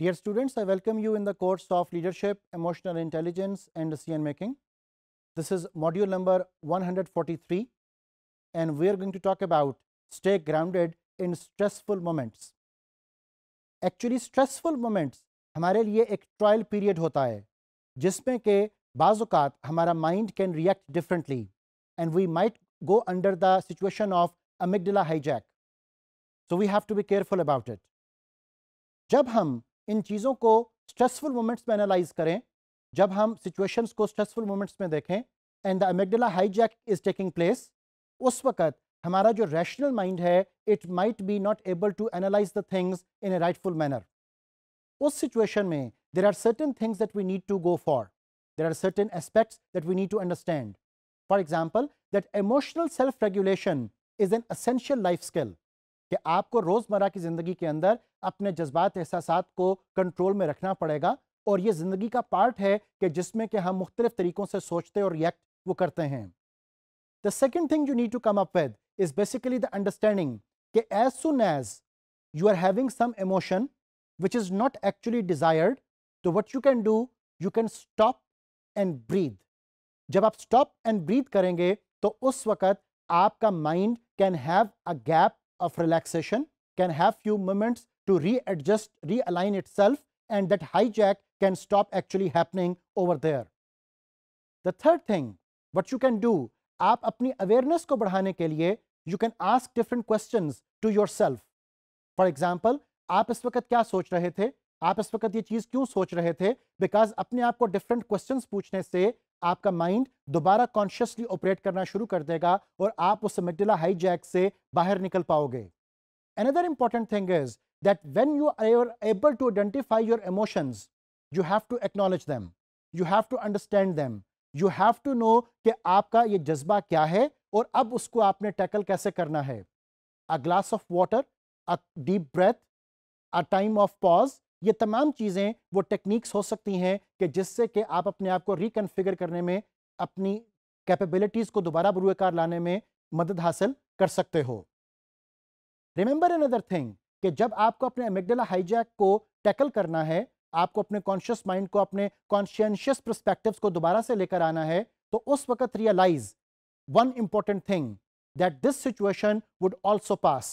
Dear students, I welcome you in the course of Leadership, Emotional Intelligence and Decision Making. This is module number 143 and we are going to talk about stay grounded in stressful moments. Actually stressful moments हमारे लिए एक trial period होता है जिसमें के बाज़ात हमारा mind can react differently, and we might go under the situation of amygdala hijack. So we have to be careful about it. जब हम इन चीज़ों को स्ट्रेसफुल मोमेंट्स में एनालाइज करें जब हम सिचुएशंस को स्ट्रेसफुल मोमेंट्स में देखें and the amygdala hijack is taking place उस वक्त हमारा जो रैशनल माइंड है it might be not able to analyse the things in a rightful manner उस सिचुएशन में there are certain things that we need to go for there are certain aspects that we need to understand for example that emotional self regulation is an essential life skill कि आपको रोज़मर्रा की ज़िंदगी के अंदर अपने जज्बात एहसास को कंट्रोल में रखना पड़ेगा और ये ज़िंदगी का पार्ट है कि जिसमें कि हम मुख्तलिफ़ तरीक़ों से सोचते और रिएक्ट वो करते हैं the second thing you need to come up with is basically the understanding कि as soon as you are having some emotion which is not actually desired तो what you can do you can stop and breathe जब आप stop and breathe करेंगे तो उस वक़्त आपका mind can have a gap of relaxation can have few moments to readjust, realign itself and that hijack can stop actually happening over there. The third thing, what you can do, आप अपनी awareness को बढ़ाने के लिए you can ask different questions to yourself. For example, आप इस वक्त क्या सोच रहे थे आप इस वक्त ये चीज़ क्यों सोच रहे थे Because अपने आप को different questions पूछने से आपका माइंड दोबारा कॉन्शियसली ऑपरेट करना शुरू कर देगा और आप उस मिडिला हाईजैक से बाहर निकल पाओगे another important thing is that when you are able to identify your emotions you have to acknowledge them you have to understand them you have to know कि आपका ये जज्बा क्या है और अब उसको आपने टैकल कैसे करना है a glass of water a deep breath a time of pause ये तमाम चीज़ें वो टेक्निक्स हो सकती हैं कि जिससे कि आप अपने आप को रिकनफिगर करने में अपनी कैपेबिलिटीज़ को दोबारा बरूकार लाने में मदद हासिल कर सकते हो रिमेंबर अदर थिंग कि जब आपको अपने एमिगडला हाईजैक को टैकल करना है आपको अपने कॉन्शियस माइंड को अपने कॉन्शियशियस प्रस्पेक्टिव को दोबारा से लेकर आना है तो उस वक्त realise one important thing that this situation would also pass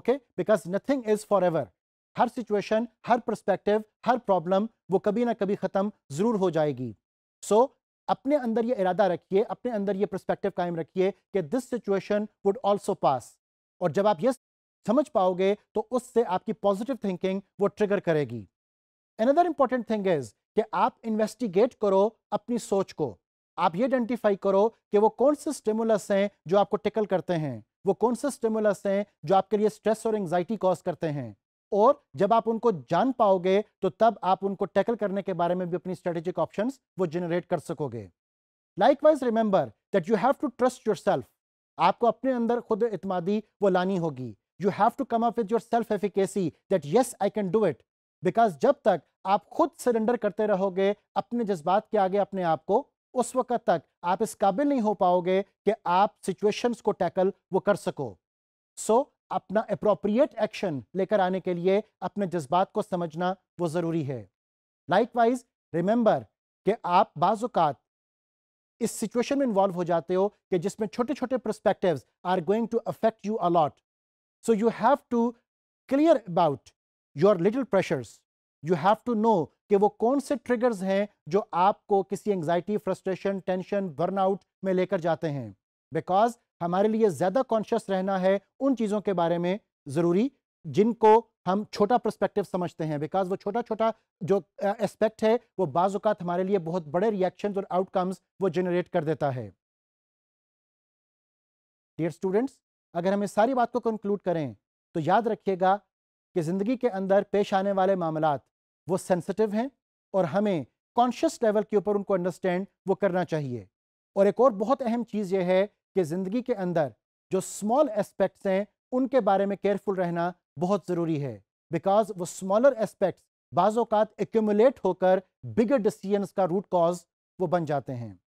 okay because nothing is for ever हर सिचुएशन हर परस्पेक्टिव हर प्रॉब्लम वो कभी ना कभी ख़त्म ज़रूर हो जाएगी सो so, अपने अंदर ये इरादा रखिए अपने अंदर ये प्रस्पेक्टिव कायम रखिए कि this situation would also pass और जब आप ये समझ पाओगे तो उससे आपकी पॉजिटिव थिंकिंग वो ट्रिगर करेगी अनदर इंपॉर्टेंट थिंग इज कि आप इन्वेस्टिगेट करो अपनी सोच को आप ये आइडेंटिफाई करो कि वो कौन से स्टिमुलस हैं जो आपको टिकल करते हैं वो कौन से स्टिमुलस हैं जो आपके लिए स्ट्रेस और एंग्जाइटी कॉज करते हैं और जब आप उनको जान पाओगे तो तब आप उनको टैकल करने के बारे में भी अपनी स्ट्रेटेजिक ऑप्शन वो जनरेट कर सकोगे likewise remember that you have to trust your आपको अपने अंदर खुद इतमादी वो लानी होगी you have to come up with your self efficacy that yes I can do it because जब तक आप खुद सरेंडर करते रहोगे अपने जज्बात के आगे अपने आप को उस वक्त तक आप इस काबिल नहीं हो पाओगे कि आप सिचुएशंस को टैकल वो कर सको सो अपना अप्रोप्रिएट एक्शन लेकर आने के लिए अपने जज्बात को समझना वो ज़रूरी है लाइक वाइज रिमेंबर कि आप बाज़ात इस सिचुएशन में इन्वॉल्व हो जाते हो कि जिसमें छोटे छोटे perspective are going to affect you a lot so you have to clear about your little pressures you have to know कि वो कौन से ट्रिगर्स हैं जो आपको किसी एंग्जाइटी फ्रस्ट्रेशन टेंशन बर्नआउट में लेकर जाते हैं बिकॉज हमारे लिए ज़्यादा कॉन्शियस रहना है उन चीज़ों के बारे में ज़रूरी जिनको हम छोटा प्रस्पेक्टिव समझते हैं बिकॉज वो छोटा छोटा जो एस्पेक्ट है वो बाज़ात हमारे लिए बहुत बड़े रिएक्शन और आउटकम्स वो जनरेट कर देता है डियर स्टूडेंट्स अगर हम इस सारी बात को कंक्लूड करें तो याद रखिएगा कि ज़िंदगी के अंदर पेश आने वाले मामला वो सेंसिटिव हैं और हमें कॉन्शियस लेवल के ऊपर उनको अंडरस्टैंड वो करना चाहिए और एक और बहुत अहम चीज़ यह है कि ज़िंदगी के अंदर जो स्मॉल एस्पेक्ट्स हैं उनके बारे में केयरफुल रहना बहुत ज़रूरी है बिकॉज वो स्मॉलर एस्पेक्ट्स बाज़ात एक्यूमुलेट होकर बिगर डिसीजन का रूट कॉज वो बन जाते हैं